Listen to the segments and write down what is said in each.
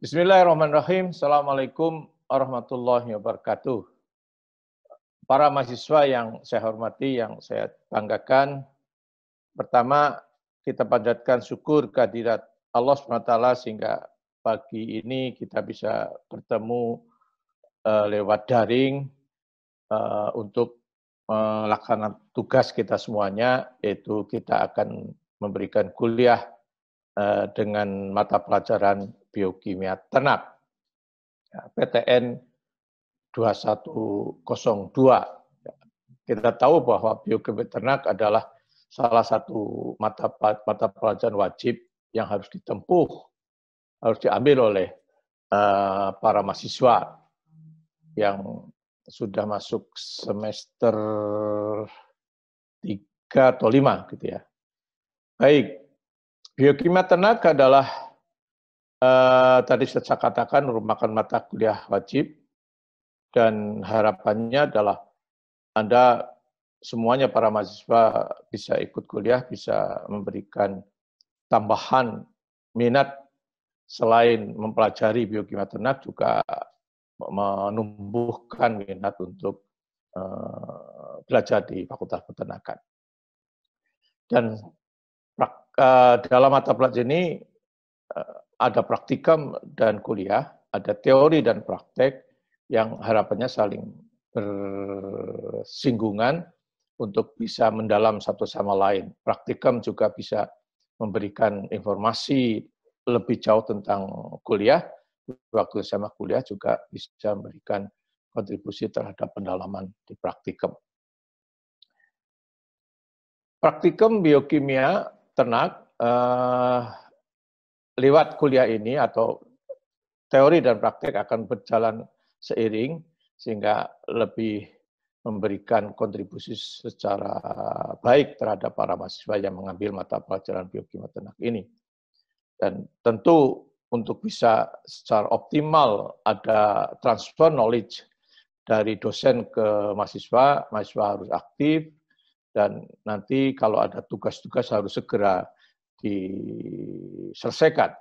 Bismillahirrahmanirrahim. Assalamualaikum warahmatullahi wabarakatuh. Para mahasiswa yang saya hormati, yang saya banggakan, pertama kita panjatkan syukur kehadirat Allah SWT sehingga pagi ini kita bisa bertemu uh, lewat daring uh, untuk melaksanakan tugas kita semuanya, yaitu kita akan memberikan kuliah uh, dengan mata pelajaran Biokimia Ternak. Ya, PTN 2102. Ya, kita tahu bahwa biokimia ternak adalah salah satu mata mata pelajaran wajib yang harus ditempuh, harus diambil oleh eh, para mahasiswa yang sudah masuk semester 3 atau 5 gitu ya. Baik, biokimia ternak adalah Eh, tadi saya katakan merupakan mata kuliah wajib dan harapannya adalah Anda semuanya para mahasiswa bisa ikut kuliah, bisa memberikan tambahan minat selain mempelajari biokimia ternak juga menumbuhkan minat untuk uh, belajar di Fakultas Peternakan. Dan uh, dalam mata pelajaran ini ada praktikum dan kuliah, ada teori dan praktek yang harapannya saling bersinggungan untuk bisa mendalam satu sama lain. Praktikum juga bisa memberikan informasi lebih jauh tentang kuliah. Waktu sama kuliah juga bisa memberikan kontribusi terhadap pendalaman di praktikum. Praktikum biokimia ternak eh, lewat kuliah ini atau teori dan praktek akan berjalan seiring sehingga lebih memberikan kontribusi secara baik terhadap para mahasiswa yang mengambil mata pelajaran biokimia ternak ini. Dan tentu untuk bisa secara optimal ada transfer knowledge dari dosen ke mahasiswa, mahasiswa harus aktif, dan nanti kalau ada tugas-tugas harus segera diselesaikan.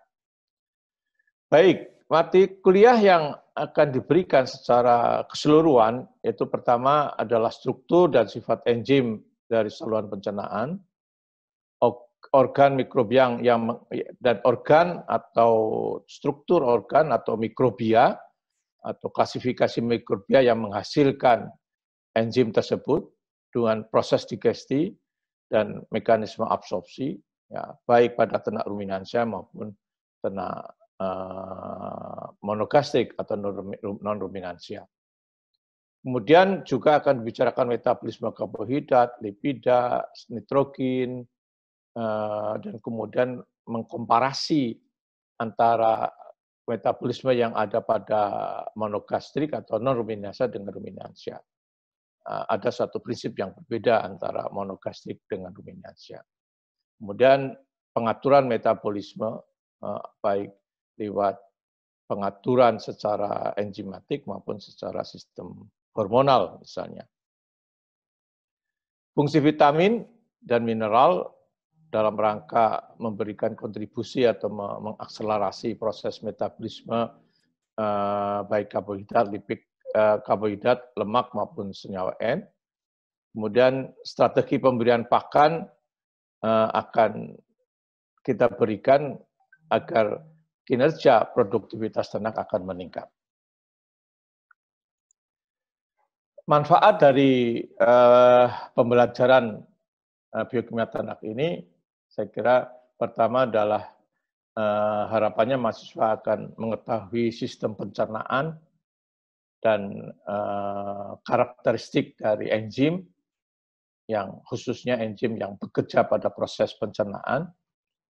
Baik, mati kuliah yang akan diberikan secara keseluruhan yaitu pertama adalah struktur dan sifat enzim dari saluran pencernaan, organ mikrobiang yang dan organ atau struktur organ atau mikrobia atau klasifikasi mikrobia yang menghasilkan enzim tersebut dengan proses digesti dan mekanisme absorpsi ya baik pada ternak ruminansia maupun ternak uh, eh, monogastik atau non ruminansia. Kemudian juga akan dibicarakan metabolisme karbohidrat, lipida, nitrogen, uh, dan kemudian mengkomparasi antara metabolisme yang ada pada monogastrik atau non-ruminansia dengan ruminansia. Eh, ada satu prinsip yang berbeda antara monogastrik dengan ruminansia. Kemudian pengaturan metabolisme eh, baik lewat pengaturan secara enzimatik maupun secara sistem hormonal misalnya. Fungsi vitamin dan mineral dalam rangka memberikan kontribusi atau mengakselerasi proses metabolisme eh, baik karbohidrat, lipid, eh, karbohidrat, lemak maupun senyawa N. Kemudian strategi pemberian pakan Eh, akan kita berikan agar kinerja produktivitas ternak akan meningkat. Manfaat dari uh, pembelajaran uh, biokimia ternak ini, saya kira pertama adalah uh, harapannya mahasiswa akan mengetahui sistem pencernaan dan uh, karakteristik dari enzim yang khususnya enzim yang bekerja pada proses pencernaan,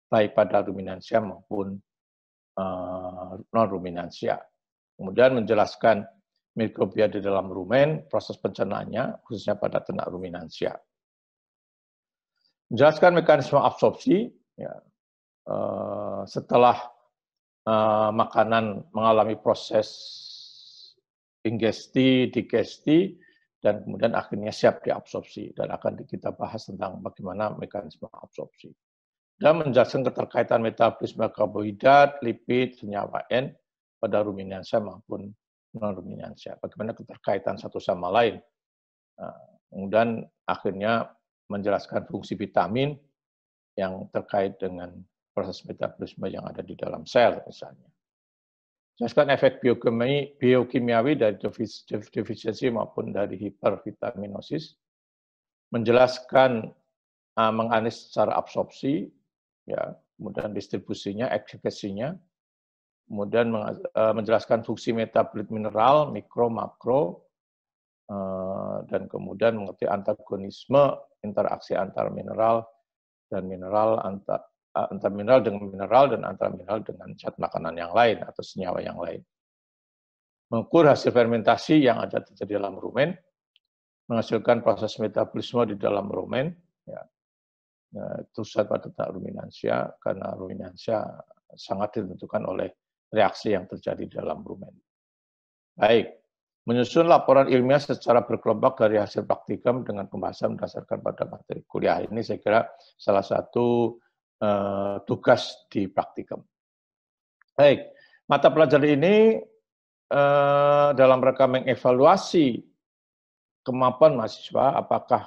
baik pada ruminansia maupun uh, non-ruminansia. Kemudian menjelaskan mikrobia di dalam rumen, proses pencernaannya, khususnya pada ternak ruminansia. Menjelaskan mekanisme absorpsi, ya, uh, setelah uh, makanan mengalami proses ingesti, digesti, dan kemudian akhirnya siap diabsorpsi dan akan kita bahas tentang bagaimana mekanisme absorpsi. Dan menjelaskan keterkaitan metabolisme karbohidrat, lipid, senyawa N pada ruminansia maupun non ruminansia. Bagaimana keterkaitan satu sama lain. Nah, kemudian akhirnya menjelaskan fungsi vitamin yang terkait dengan proses metabolisme yang ada di dalam sel misalnya. Jelaskan efek biokimiawi dari defisiensi maupun dari hipervitaminosis, menjelaskan uh, menganis secara absorpsi, ya, kemudian distribusinya, ekspresinya, kemudian uh, menjelaskan fungsi metabolit mineral, mikro, makro, uh, dan kemudian mengerti antagonisme interaksi antar mineral dan mineral antar antara mineral dengan mineral dan antara mineral dengan zat makanan yang lain atau senyawa yang lain. Mengukur hasil fermentasi yang ada terjadi dalam rumen, menghasilkan proses metabolisme di dalam rumen, ya, ya terusan pada tak ruminansia, karena ruminansia sangat ditentukan oleh reaksi yang terjadi di dalam rumen. Baik, menyusun laporan ilmiah secara berkelompok dari hasil praktikum dengan pembahasan berdasarkan pada materi kuliah. Ini saya kira salah satu uh, tugas di praktikum. Baik, mata pelajaran ini uh, dalam rangka mengevaluasi kemampuan mahasiswa, apakah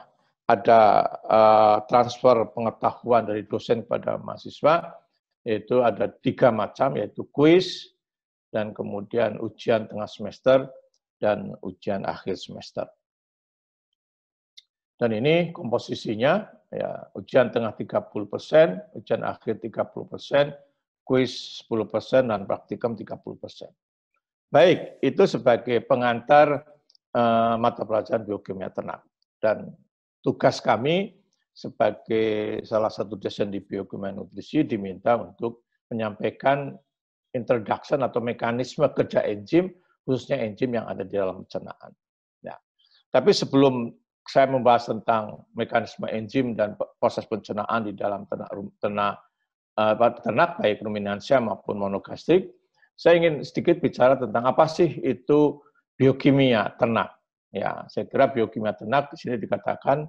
ada uh, transfer pengetahuan dari dosen kepada mahasiswa, yaitu ada tiga macam, yaitu kuis, dan kemudian ujian tengah semester, dan ujian akhir semester. Dan ini komposisinya, ya ujian tengah 30 persen, ujian akhir 30 persen, kuis 10 persen, dan praktikum 30 persen. Baik, itu sebagai pengantar uh, mata pelajaran biokimia ternak. Dan tugas kami sebagai salah satu dosen di biokimia nutrisi diminta untuk menyampaikan introduction atau mekanisme kerja enzim, khususnya enzim yang ada di dalam pencernaan. Ya. Tapi sebelum saya membahas tentang mekanisme enzim dan proses pencernaan di dalam ternak, ternak, eh, ternak baik ruminansia maupun monogastrik. Saya ingin sedikit bicara tentang apa sih itu biokimia ternak. Ya, saya kira biokimia ternak di sini dikatakan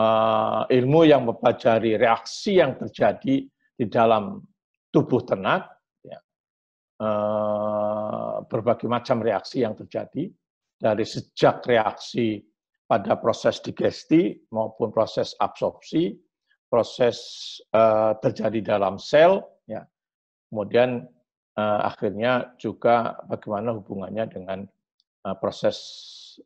uh, ilmu yang mempelajari reaksi yang terjadi di dalam tubuh ternak, ya, uh, berbagai macam reaksi yang terjadi dari sejak reaksi pada proses digesti maupun proses absorpsi, proses uh, terjadi dalam sel, ya. kemudian uh, akhirnya juga bagaimana hubungannya dengan uh, proses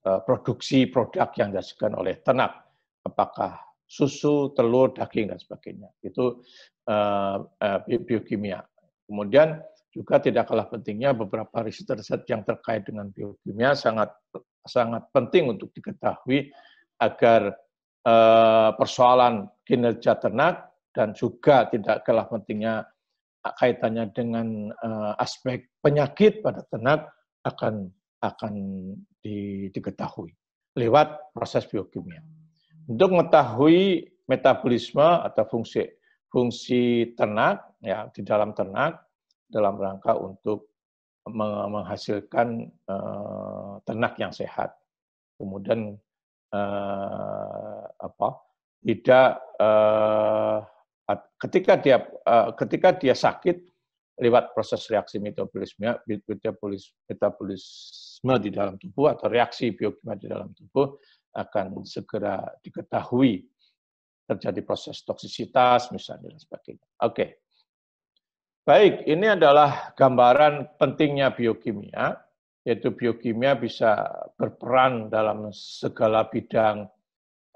uh, produksi produk yang dihasilkan oleh ternak, apakah susu, telur, daging dan sebagainya. Itu uh, uh, biokimia. Kemudian juga tidak kalah pentingnya beberapa riset-riset yang terkait dengan biokimia sangat sangat penting untuk diketahui agar eh, persoalan kinerja ternak dan juga tidak kalah pentingnya kaitannya dengan eh, aspek penyakit pada ternak akan akan diketahui lewat proses biokimia. Untuk mengetahui metabolisme atau fungsi fungsi ternak ya di dalam ternak dalam rangka untuk menghasilkan uh, ternak yang sehat. Kemudian uh, apa? Tidak uh, ketika dia uh, ketika dia sakit lewat proses reaksi metabolisme metabolisme di dalam tubuh atau reaksi biokimia di dalam tubuh akan segera diketahui terjadi proses toksisitas misalnya dan sebagainya. Oke. Okay. Baik, ini adalah gambaran pentingnya biokimia, yaitu biokimia bisa berperan dalam segala bidang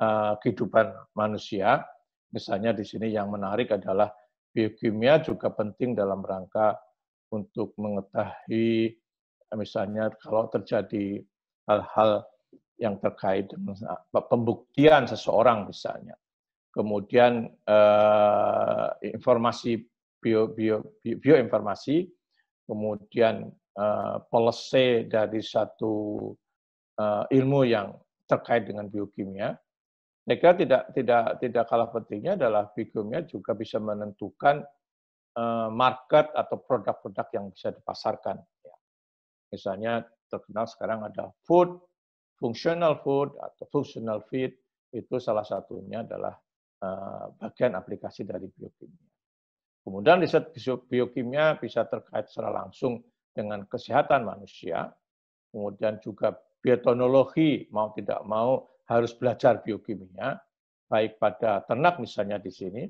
uh, kehidupan manusia. Misalnya di sini yang menarik adalah biokimia juga penting dalam rangka untuk mengetahui misalnya kalau terjadi hal-hal yang terkait dengan eh, pembuktian seseorang misalnya. Kemudian eh, informasi bio, bio, bio, bioinformasi, kemudian uh, eh, polese dari satu uh, ilmu yang terkait dengan biokimia. Saya tidak tidak tidak kalah pentingnya adalah biokimia juga bisa menentukan uh, market atau produk-produk yang bisa dipasarkan. Misalnya terkenal sekarang ada food, functional food atau functional feed itu salah satunya adalah bagian aplikasi dari biokimia. Kemudian riset biokimia bisa terkait secara langsung dengan kesehatan manusia, kemudian juga biotonologi mau tidak mau harus belajar biokimia, baik pada ternak misalnya di sini.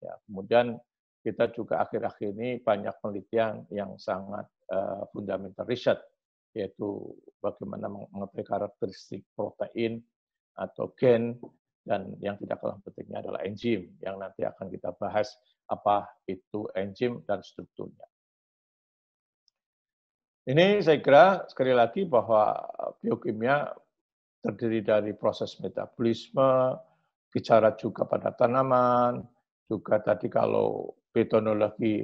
Ya, kemudian kita juga akhir-akhir ini banyak penelitian yang sangat uh, fundamental riset, yaitu bagaimana mengetahui karakteristik protein atau gen, dan yang tidak kalah pentingnya adalah enzim yang nanti akan kita bahas apa itu enzim dan strukturnya. Ini saya kira sekali lagi bahwa biokimia terdiri dari proses metabolisme, bicara juga pada tanaman, juga tadi kalau betonologi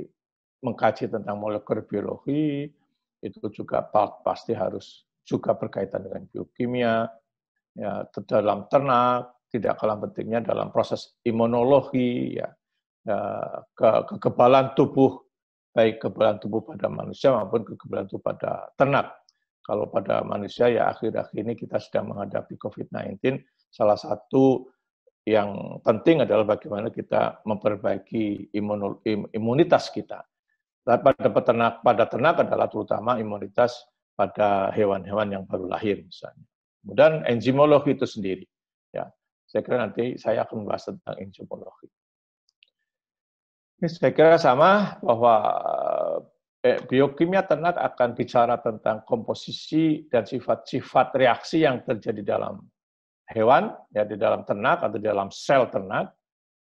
mengkaji tentang molekul biologi, itu juga pasti harus juga berkaitan dengan biokimia, ya, dalam ternak, tidak kalah pentingnya dalam proses imunologi, ya, ke kekebalan tubuh baik kekebalan tubuh pada manusia maupun kekebalan tubuh pada ternak. Kalau pada manusia ya akhir-akhir ini kita sedang menghadapi COVID-19. Salah satu yang penting adalah bagaimana kita memperbaiki imunitas kita. Nah, pada peternak, pada ternak adalah terutama imunitas pada hewan-hewan yang baru lahir misalnya. Kemudian enzimologi itu sendiri. Ya, saya kira nanti saya akan membahas tentang enzimologi. Ini saya kira sama bahwa eh, biokimia ternak akan bicara tentang komposisi dan sifat-sifat reaksi yang terjadi dalam hewan, ya di dalam ternak atau di dalam sel ternak,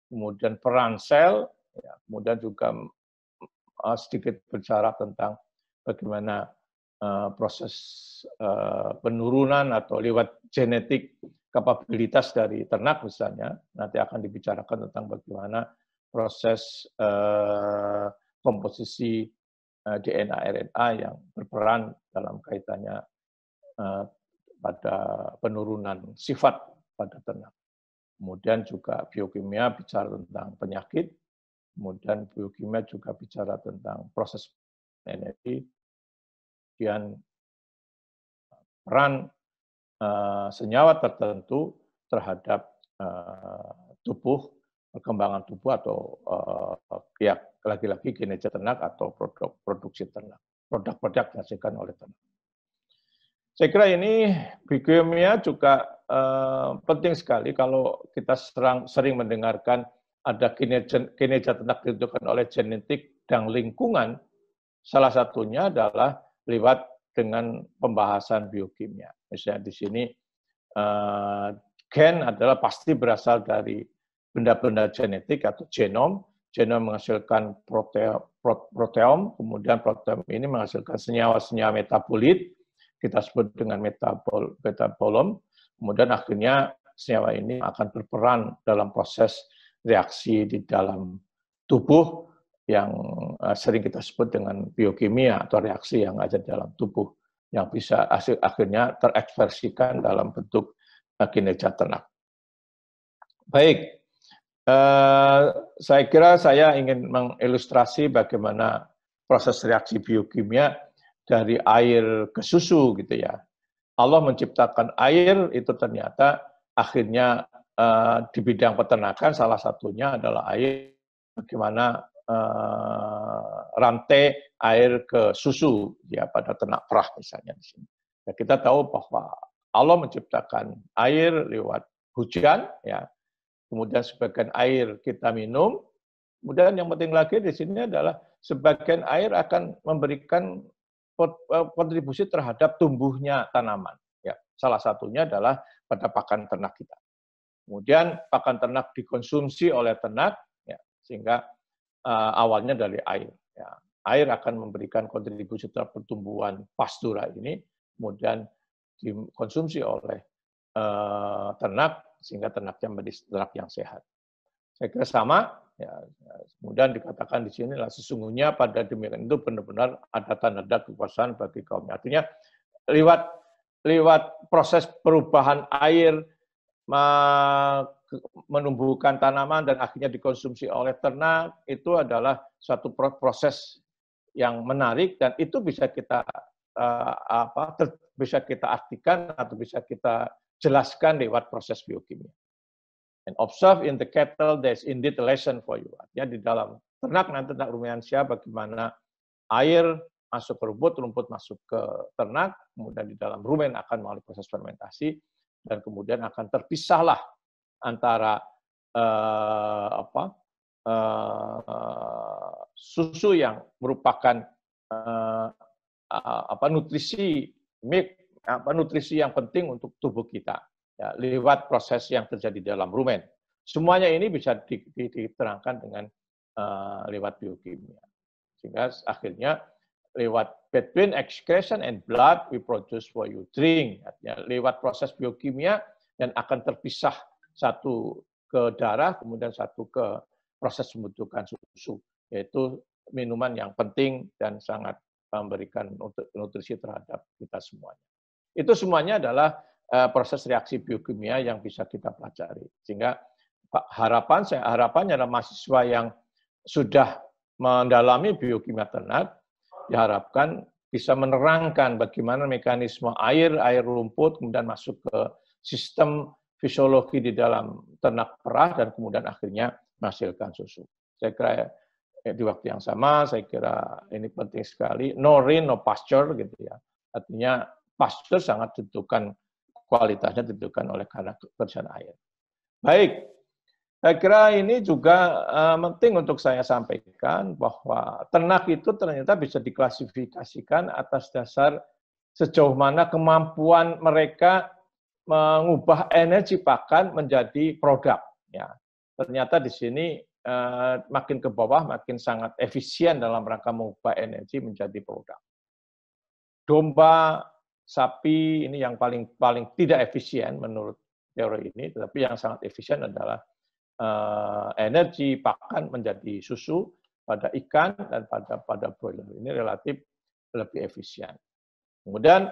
kemudian peran sel, ya, kemudian juga uh, sedikit bicara tentang bagaimana uh, proses uh, penurunan atau lewat genetik kapabilitas dari ternak misalnya, nanti akan dibicarakan tentang bagaimana proses uh, komposisi uh, eh, DNA RNA yang berperan dalam kaitannya uh, pada penurunan sifat pada ternak. Kemudian juga biokimia bicara tentang penyakit, kemudian biokimia juga bicara tentang proses energi, kemudian peran uh, senyawa tertentu terhadap uh, tubuh perkembangan tubuh atau uh, eh, ya, laki-laki kinerja ternak atau produk produksi ternak, produk-produk yang dihasilkan oleh ternak. Saya kira ini biochemia juga uh, penting sekali kalau kita serang, sering mendengarkan ada kinerja, kinerja ternak ditentukan oleh genetik dan lingkungan. Salah satunya adalah lewat dengan pembahasan biokimia. Misalnya di sini uh, gen adalah pasti berasal dari benda-benda genetik atau genom. Genom menghasilkan proteom, proteom kemudian proteom ini menghasilkan senyawa-senyawa metabolit, kita sebut dengan metabol, metabolom, kemudian akhirnya senyawa ini akan berperan dalam proses reaksi di dalam tubuh yang eh, sering kita sebut dengan biokimia atau reaksi yang ada di dalam tubuh yang bisa hasil, akhirnya terekspresikan dalam bentuk eh, kinerja ternak. Baik, Eh, saya kira saya ingin mengilustrasi bagaimana proses reaksi biokimia dari air ke susu gitu ya. Allah menciptakan air itu ternyata akhirnya uh, di bidang peternakan salah satunya adalah air bagaimana uh, rantai air ke susu ya pada ternak perah misalnya di sini. Ya, kita tahu bahwa Allah menciptakan air lewat hujan ya kemudian sebagian air kita minum. Kemudian yang penting lagi di sini adalah sebagian air akan memberikan e, kontribusi terhadap tumbuhnya tanaman. Ya, salah satunya adalah pada pakan ternak kita. Kemudian pakan ternak dikonsumsi oleh ternak, ya, sehingga uh, awalnya dari air. Ya. Air akan memberikan kontribusi terhadap pertumbuhan pastura ini, kemudian dikonsumsi oleh uh, ternak sehingga ternaknya menjadi ternak yang sehat. Saya kira sama. Ya, kemudian dikatakan di sini lah sesungguhnya pada demikian itu benar-benar ada tanda kekuasaan bagi kaumnya. Artinya lewat lewat proses perubahan air menumbuhkan tanaman dan akhirnya dikonsumsi oleh ternak itu adalah suatu proses yang menarik dan itu bisa kita uh, apa ter, bisa kita artikan atau bisa kita jelaskan lewat proses biokimia. And observe in the cattle there's indeed a lesson for you. Artinya di dalam ternak nanti ternak rumiansia bagaimana air masuk ke rumput, rumput masuk ke ternak, kemudian di dalam rumen akan melalui proses fermentasi dan kemudian akan terpisahlah antara uh, apa uh, susu yang merupakan uh, apa nutrisi milk apa ah, nutrisi yang penting untuk tubuh kita ya, lewat proses yang terjadi dalam rumen. Semuanya ini bisa diterangkan dengan uh, lewat biokimia. Sehingga akhirnya lewat between excretion and blood we produce for you drink. Artinya lewat proses biokimia dan akan terpisah satu ke darah kemudian satu ke proses pembentukan susu yaitu minuman yang penting dan sangat memberikan nutrisi terhadap kita semuanya. Itu semuanya adalah eh, proses reaksi biokimia yang bisa kita pelajari. Sehingga harapan saya harapannya adalah mahasiswa yang sudah mendalami biokimia ternak diharapkan bisa menerangkan bagaimana mekanisme air, air rumput kemudian masuk ke sistem fisiologi di dalam ternak perah dan kemudian akhirnya menghasilkan susu. Saya kira ya, di waktu yang sama saya kira ini penting sekali no rain no pasture gitu ya. Artinya pasture sangat ditentukan kualitasnya ditentukan oleh karena kebersihan air. Baik, saya kira ini juga eh, penting untuk saya sampaikan bahwa ternak itu ternyata bisa diklasifikasikan atas dasar sejauh mana kemampuan mereka mengubah energi pakan menjadi produk. Ya, ternyata di sini eh, makin ke bawah makin sangat efisien dalam rangka mengubah energi menjadi produk. Domba sapi ini yang paling paling tidak efisien menurut teori ini, tetapi yang sangat efisien adalah uh, energi pakan menjadi susu pada ikan dan pada pada broiler ini relatif lebih efisien. Kemudian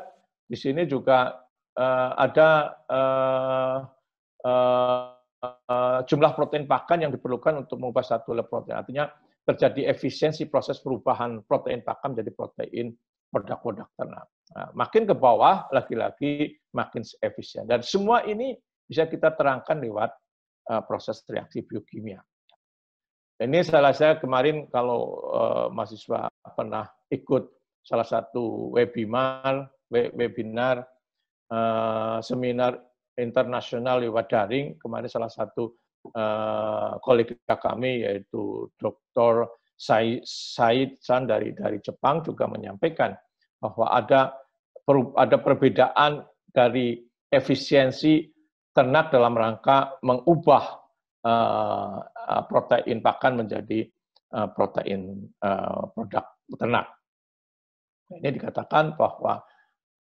di sini juga uh, ada uh, uh, uh, jumlah protein pakan yang diperlukan untuk mengubah satu lab protein. Artinya terjadi efisiensi proses perubahan protein pakan menjadi protein produk-produk ternak. Nah, makin ke bawah, laki-laki makin efisien. Dan semua ini bisa kita terangkan lewat uh, proses reaksi biokimia. Ini salah saya kemarin kalau uh, mahasiswa pernah ikut salah satu webinar, webinar uh, seminar internasional lewat daring. Kemarin salah satu uh, kolega kami yaitu Dr. Said San dari dari Jepang juga menyampaikan bahwa ada ada perbedaan dari efisiensi ternak dalam rangka mengubah uh, protein pakan menjadi uh, protein uh, produk ternak. Nah, ini dikatakan bahwa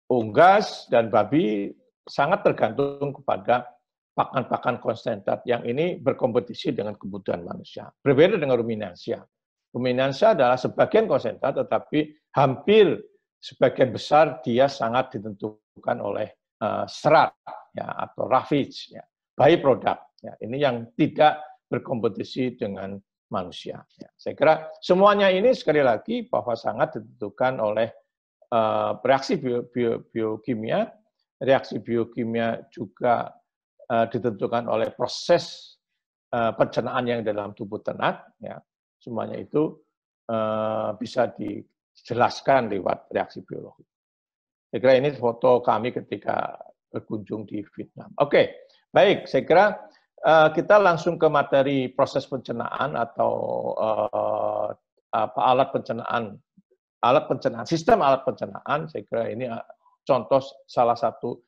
unggas dan babi sangat tergantung kepada pakan-pakan konsentrat yang ini berkompetisi dengan kebutuhan manusia. Berbeda dengan ruminansia. Ruminansia adalah sebagian konsentrat tetapi hampir sebagian besar dia sangat ditentukan oleh uh, serat ya, atau ravage, ya, by product. Ya. Ini yang tidak berkompetisi dengan manusia. Ya. Saya kira semuanya ini sekali lagi bahwa sangat ditentukan oleh uh, reaksi bio, bio, biokimia, reaksi biokimia juga uh, ditentukan oleh proses uh, pencernaan yang dalam tubuh ternak. Ya. Semuanya itu uh, bisa di, jelaskan lewat reaksi biologi. Saya kira ini foto kami ketika berkunjung di Vietnam. Oke, okay. baik. Saya kira uh, kita langsung ke materi proses pencernaan atau uh, apa alat pencernaan, alat pencernaan, sistem alat pencernaan. Saya kira ini eh, contoh salah satu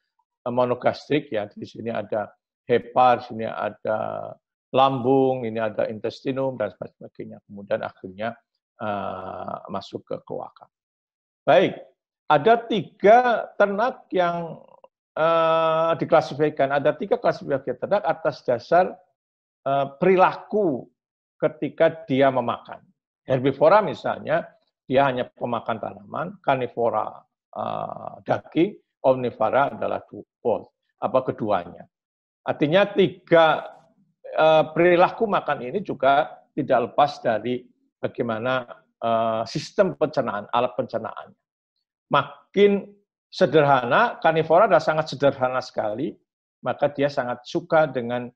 monogastrik ya. Di sini ada hepar, di sini ada lambung, ini ada intestinum dan sebagainya. Kemudian akhirnya Eh, masuk ke keluarga. Baik, ada tiga ternak yang uh, diklasifikasikan. Ada tiga klasifikasi ternak atas dasar uh, perilaku ketika dia memakan. Herbivora misalnya, dia hanya pemakan tanaman, karnivora uh, daging, omnivora adalah both, apa keduanya. Artinya tiga uh, perilaku makan ini juga tidak lepas dari bagaimana uh, sistem pencernaan, alat pencernaan Makin sederhana, karnivora adalah sangat sederhana sekali, maka dia sangat suka dengan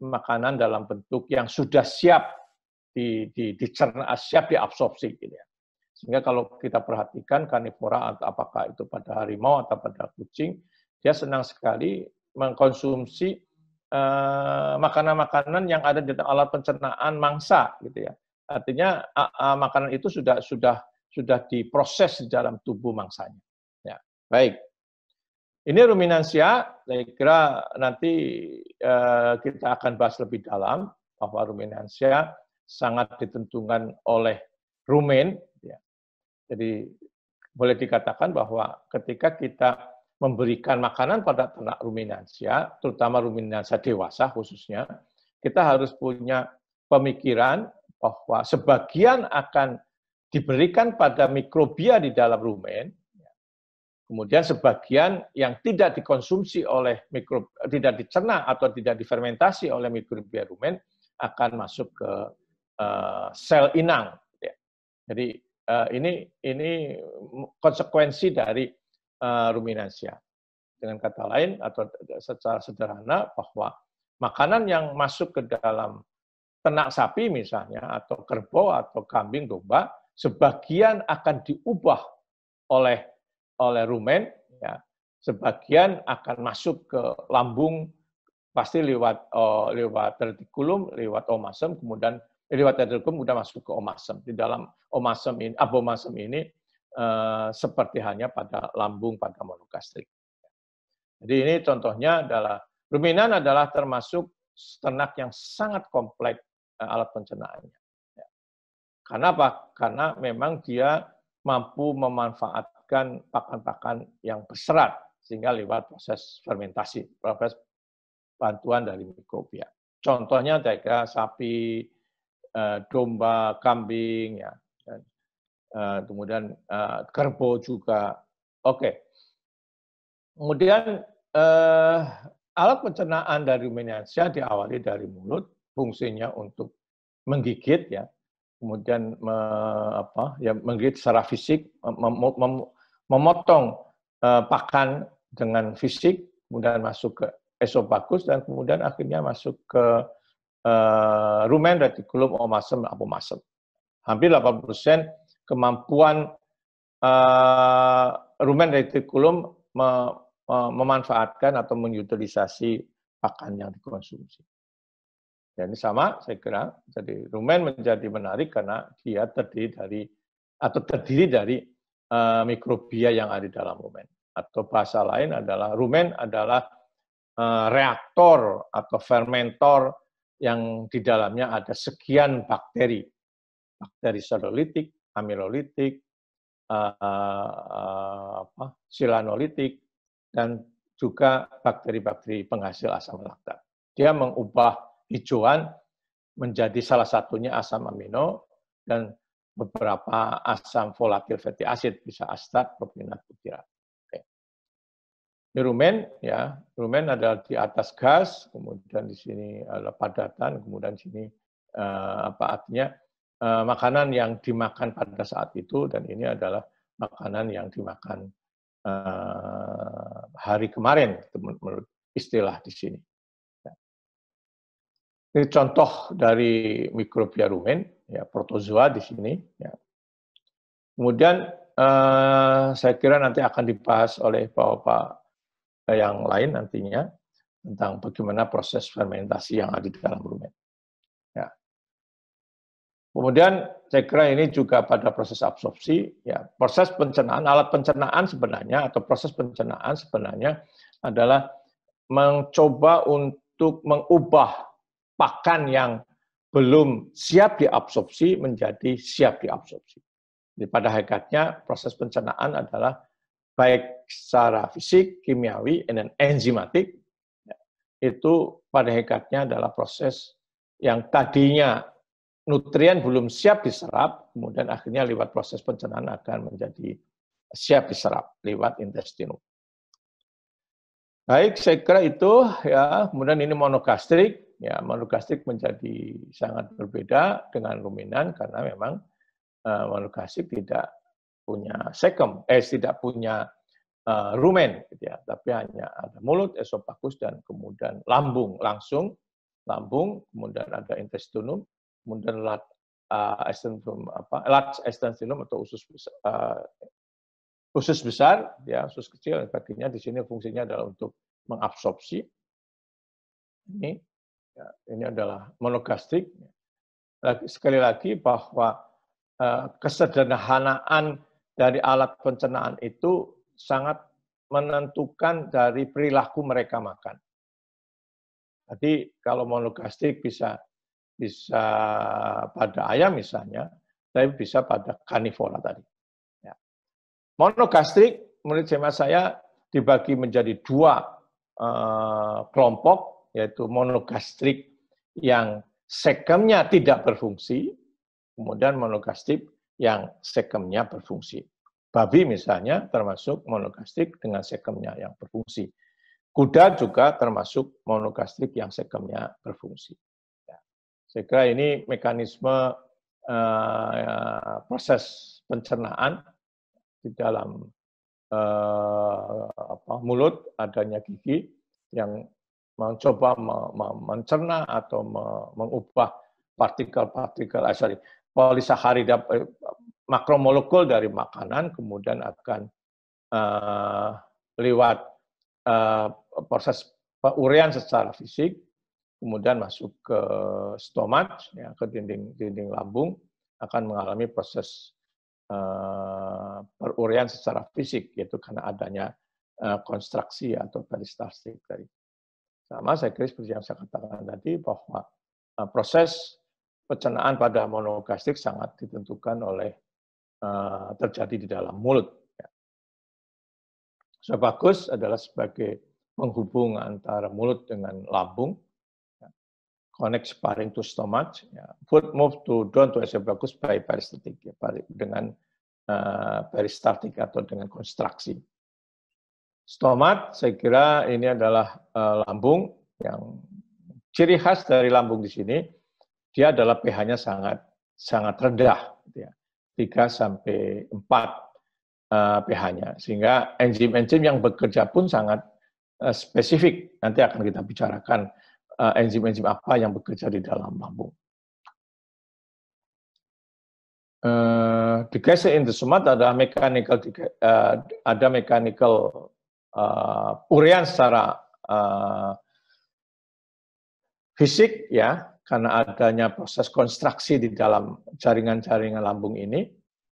makanan dalam bentuk yang sudah siap di, di, dicerna, siap diabsorpsi. Gitu ya. Sehingga kalau kita perhatikan karnivora atau apakah itu pada harimau atau pada kucing, dia senang sekali mengkonsumsi eh, makanan-makanan uh, yang ada di alat pencernaan mangsa gitu ya. Artinya makanan itu sudah sudah sudah diproses di dalam tubuh mangsanya. Ya, baik. Ini ruminansia, saya kira nanti uh, kita akan bahas lebih dalam bahwa ruminansia sangat ditentukan oleh rumen. Ya. Jadi boleh dikatakan bahwa ketika kita memberikan makanan pada ternak ruminansia, terutama ruminansia dewasa khususnya, kita harus punya pemikiran bahwa sebagian akan diberikan pada mikrobia di dalam rumen, kemudian sebagian yang tidak dikonsumsi oleh mikro, tidak dicerna atau tidak difermentasi oleh mikrobia rumen akan masuk ke uh, sel inang. Ya. Jadi uh, ini ini konsekuensi dari uh, ruminansia. Dengan kata lain atau secara sederhana bahwa makanan yang masuk ke dalam ternak sapi misalnya, atau kerbau, atau kambing, domba, sebagian akan diubah oleh oleh rumen, ya, sebagian akan masuk ke lambung pasti lewat oh, lewat retikulum, lewat omasem, kemudian lewat tertikulum kemudian masuk ke omasem. Di dalam omasem ini, abomasem ini uh, seperti hanya pada lambung pada monogastrik Jadi ini contohnya adalah ruminan adalah termasuk ternak yang sangat kompleks Eh, alat pencernaannya. Ya. Karena apa? Karena memang dia mampu memanfaatkan pakan-pakan yang berserat sehingga lewat proses fermentasi, proses bantuan dari mikrobia. Contohnya saya sapi, eh, domba, kambing, ya, dan, eh, kemudian kerbau juga. Oke. Kemudian alat pencernaan dari ruminansia diawali dari mulut, fungsinya untuk menggigit ya, kemudian me, apa ya menggigit secara fisik, mem, mem, memotong eh, pakan dengan fisik, kemudian masuk ke esofagus dan kemudian akhirnya masuk ke eh, rumen retikulum omasum apomasum. Hampir 80% kemampuan eh, rumen retikulum me, me, memanfaatkan atau mengutilisasi pakan yang dikonsumsi. Ini sama saya kira, jadi rumen menjadi menarik karena dia terdiri dari atau terdiri dari uh, mikrobia yang ada dalam rumen. Atau bahasa lain adalah rumen adalah uh, reaktor atau fermentor yang di dalamnya ada sekian bakteri. Bakteri serolitik, amilolitik, uh, uh, apa, silanolitik, dan juga bakteri-bakteri penghasil asam laktat. Dia mengubah hijauan menjadi salah satunya asam amino dan beberapa asam volatil fatty acid bisa astat, propionat, butirat. Okay. Ini rumen, ya. Rumen adalah di atas gas, kemudian di sini adalah eh, padatan, kemudian di sini uh, apa artinya uh, makanan yang dimakan pada saat itu dan ini adalah makanan yang dimakan uh, hari kemarin menurut istilah di sini. Ini contoh dari mikrobia rumen, ya protozoa di sini. Ya. Kemudian eh, saya kira nanti akan dibahas oleh bapak-bapak eh, yang lain nantinya tentang bagaimana proses fermentasi yang ada di dalam rumen. Ya. Kemudian saya kira ini juga pada proses absorpsi, ya proses pencernaan, alat pencernaan sebenarnya atau proses pencernaan sebenarnya adalah mencoba untuk mengubah pakan yang belum siap diabsorpsi menjadi siap diabsorpsi. Jadi pada hakikatnya proses pencernaan adalah baik secara fisik, kimiawi, dan enzimatik, ya, itu pada hakikatnya adalah proses yang tadinya nutrien belum siap diserap, kemudian akhirnya lewat proses pencernaan akan menjadi siap diserap lewat intestinum. Baik, saya kira itu ya. Kemudian ini monogastrik ya monogastrik gastrik menjadi sangat berbeda dengan ruminan karena memang uh, makhluk tidak punya sekem, eh tidak punya uh, rumen, gitu ya. Tapi hanya ada mulut, esofagus dan kemudian lambung langsung, lambung, kemudian ada intestinum, kemudian lat uh, eh, estentum apa, lat atau usus besar, uh, usus besar, ya usus kecil dan sebagainya. Di sini fungsinya adalah untuk mengabsorpsi ini Ya, ini adalah monogastrik. Sekali lagi bahwa eh, kesederhanaan dari alat pencernaan itu sangat menentukan dari perilaku mereka makan. Jadi kalau monogastrik bisa bisa pada ayam misalnya, tapi bisa pada karnivora tadi. Ya. Monogastrik menurut saya dibagi menjadi dua uh, kelompok yaitu monogastrik yang sekemnya tidak berfungsi, kemudian monogastrik yang sekemnya berfungsi. Babi misalnya termasuk monogastrik dengan sekemnya yang berfungsi. Kuda juga termasuk monogastrik yang sekemnya berfungsi. Ya. Saya kira ini mekanisme uh, proses pencernaan di dalam uh, apa, mulut adanya gigi yang mencoba mencerna atau mengubah partikel-partikel, ah, sorry, polisaharida eh, makromolekul dari makanan kemudian akan uh, lewat uh, proses urean secara fisik kemudian masuk ke stomat ya ke dinding dinding lambung akan mengalami proses uh, perurian secara fisik yaitu karena adanya uh, konstruksi atau peristaltik dari sama saya kira seperti yang saya katakan tadi bahwa eh, proses pencernaan pada monogastrik sangat ditentukan oleh eh, terjadi di dalam mulut. Ya. Sebagus adalah sebagai penghubung antara mulut dengan lambung, ya. connect sparing to stomach, food ya. move to down to esophagus by peristaltic, dengan eh, peristaltik atau dengan konstruksi. Stomat, saya kira ini adalah uh, lambung yang ciri khas dari lambung di sini, dia adalah pH-nya sangat sangat rendah, gitu ya. 3 sampai 4 uh, eh, pH-nya. Sehingga enzim-enzim yang bekerja pun sangat uh, spesifik. Nanti akan kita bicarakan enzim-enzim uh, apa yang bekerja di dalam lambung. Uh, degasing in the stomach adalah mechanical uh, ada mechanical uh, eh, urean secara uh, fisik ya karena adanya proses konstruksi di dalam jaringan-jaringan lambung ini,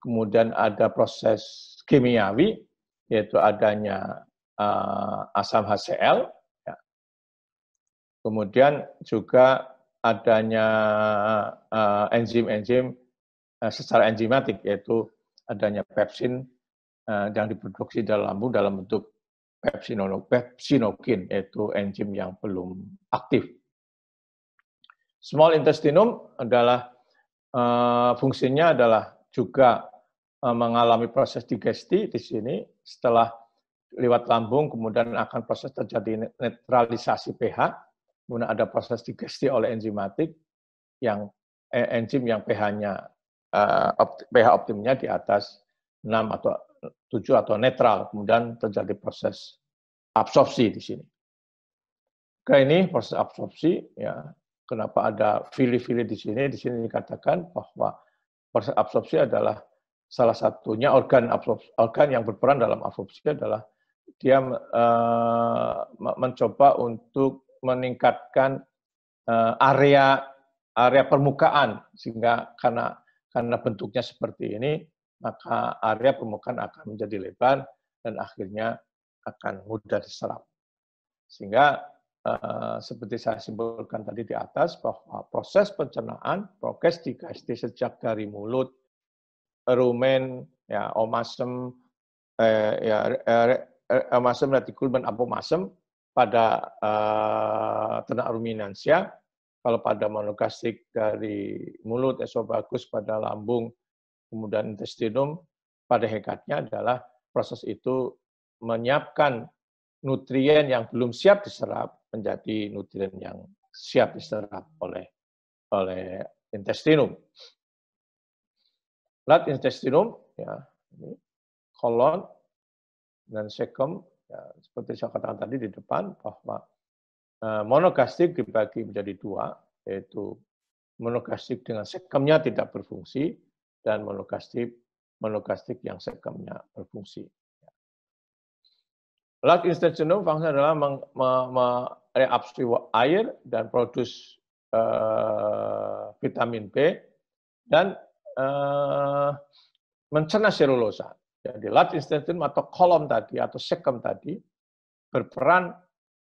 kemudian ada proses kimiawi yaitu adanya uh, asam HCl, ya. kemudian juga adanya uh, enzim-enzim secara enzimatik yaitu adanya pepsin uh, yang diproduksi dalam lambung dalam bentuk pepsinokin, yaitu enzim yang belum aktif. Small intestinum adalah uh, fungsinya adalah juga uh, mengalami proses digesti di sini setelah lewat lambung kemudian akan proses terjadi netralisasi pH kemudian ada proses digesti oleh enzimatik yang eh, enzim yang pH-nya uh, opt, pH optimnya di atas 6 atau Tujuh atau netral, kemudian terjadi proses absorpsi di sini. Oke, ini proses absorpsi ya. Kenapa ada fili-fili di sini? Di sini dikatakan bahwa proses absorpsi adalah salah satunya organ absorpsi, organ yang berperan dalam absorpsi adalah dia uh, mencoba untuk meningkatkan uh, area area permukaan sehingga karena karena bentuknya seperti ini maka area permukaan akan menjadi lebar dan akhirnya akan mudah diserap. Sehingga eh, seperti saya simpulkan tadi di atas bahwa proses pencernaan, progres digasti sejak dari mulut, rumen, ya omasem, eh, ya eh, eh, omasem retikulmen, dan apomasem pada eh, ternak ruminansia, kalau pada monogastrik dari mulut, esofagus pada lambung, kemudian intestinum pada hekatnya adalah proses itu menyiapkan nutrien yang belum siap diserap menjadi nutrien yang siap diserap oleh oleh intestinum. Lat intestinum, ya, ini kolon dan sekum, ya, seperti saya katakan tadi di depan bahwa eh, monogastrik dibagi menjadi dua, yaitu monogastrik dengan sekumnya tidak berfungsi, dan monogastrik monogastrik yang sekamnya berfungsi. Lat instant genome fungsi adalah me, air dan produce uh, vitamin B dan uh, mencerna serulosa. Jadi lat instant atau kolom tadi atau sekam tadi berperan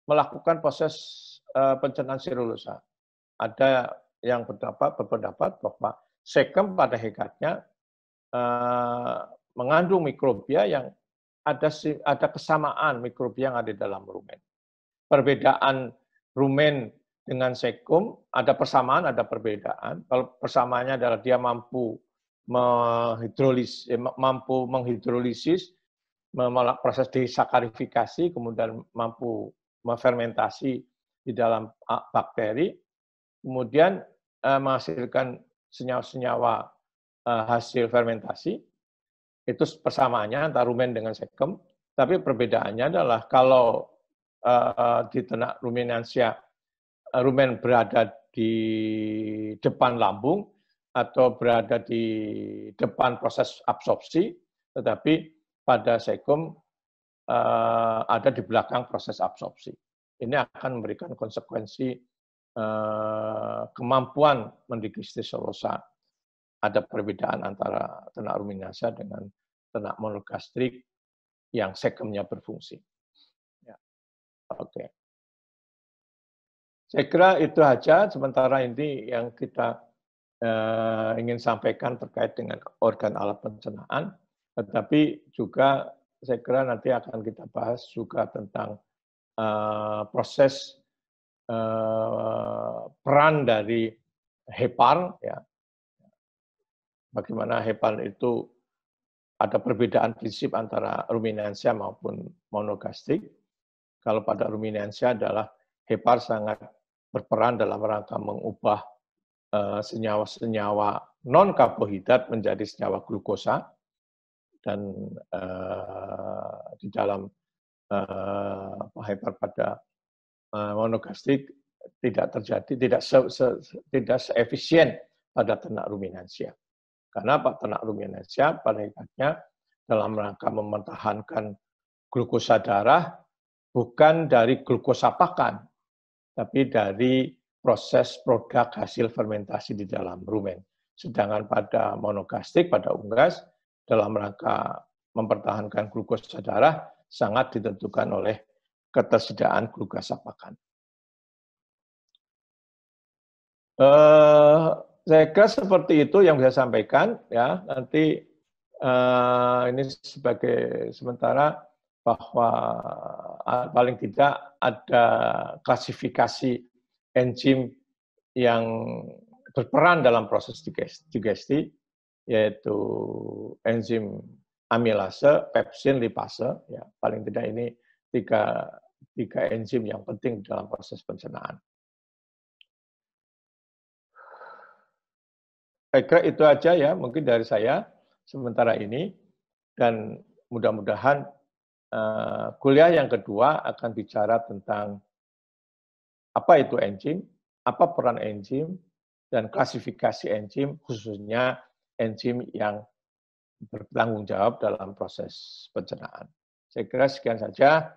melakukan proses uh, pencernaan serulosa. Ada yang berpendapat, berpendapat bahwa Sekem pada hekatnya uh, eh, mengandung mikrobia yang ada ada kesamaan mikrobia yang ada di dalam rumen. Perbedaan rumen dengan sekum ada persamaan, ada perbedaan. Kalau persamaannya adalah dia mampu menghidrolis, eh, mampu menghidrolisis, proses desakarifikasi, kemudian mampu memfermentasi di dalam bakteri, kemudian eh, menghasilkan senyawa-senyawa eh, hasil fermentasi. Itu persamaannya antara rumen dengan sekem. Tapi perbedaannya adalah kalau eh, di ternak ruminansia eh, rumen berada di depan lambung atau berada di depan proses absorpsi, tetapi pada sekum ada di belakang proses absorpsi. Ini akan memberikan konsekuensi Eh, kemampuan mendigesti selosa. Ada perbedaan antara ternak ruminasa dengan ternak monogastrik yang sekemnya berfungsi. Ya. Oke. Okay. Saya kira itu saja sementara ini yang kita eh, ingin sampaikan terkait dengan organ alat pencernaan, tetapi juga saya kira nanti akan kita bahas juga tentang eh, proses Eh, peran dari Hepar, ya. bagaimana Hepar itu ada perbedaan prinsip antara ruminansia maupun monogastrik Kalau pada ruminansia adalah Hepar sangat berperan dalam rangka mengubah eh, senyawa-senyawa non karbohidrat menjadi senyawa glukosa dan uh, di dalam uh, Hepar pada Eh, monogastik tidak terjadi tidak se, se, tidak seefisien pada ternak ruminansia. Karena Pak ternak ruminansia pada hakikatnya dalam rangka mempertahankan glukosa darah bukan dari glukosa pakan, tapi dari proses produk hasil fermentasi di dalam rumen. Sedangkan pada monogastik, pada unggas, dalam rangka mempertahankan glukosa darah sangat ditentukan oleh ketersediaan glukosa pakan. Uh, eh, saya kira seperti itu yang bisa saya sampaikan ya nanti uh, ini sebagai sementara bahwa eh, paling tidak ada klasifikasi enzim yang berperan dalam proses digesti yaitu enzim amilase, pepsin, lipase ya paling tidak ini tiga tiga enzim yang penting dalam proses pencernaan. Baik, itu aja ya mungkin dari saya sementara ini dan mudah-mudahan uh, kuliah yang kedua akan bicara tentang apa itu enzim, apa peran enzim, dan klasifikasi enzim khususnya enzim yang bertanggung jawab dalam proses pencernaan. Saya kira sekian saja.